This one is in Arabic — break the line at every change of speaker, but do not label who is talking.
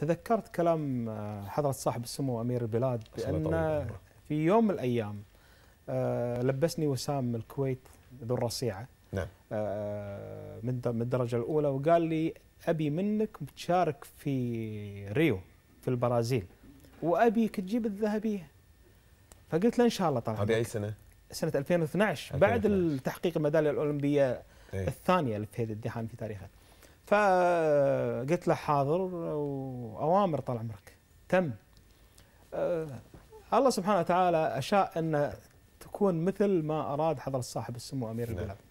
تذكرت كلام آه، حضرة صاحب السمو أمير البلاد بأن في يوم من الأيام آه، لبسني وسام الكويت ذو الرصيعة نعم آه، من من الدرجة الأولى وقال لي أبي منك بتشارك في ريو في البرازيل وأبيك تجيب الذهبية فقلت له إن شاء الله طبعا هذه أي سنة؟ سنة 2012, 2012 بعد التحقيق الميدالية الأولمبية إيه؟ الثانية لفهيد الدهان في تاريخه فقلت له حاضر واوامر طال عمرك تم آه، الله سبحانه وتعالى اشاء ان تكون مثل ما اراد حضره صاحب السمو امير البلاد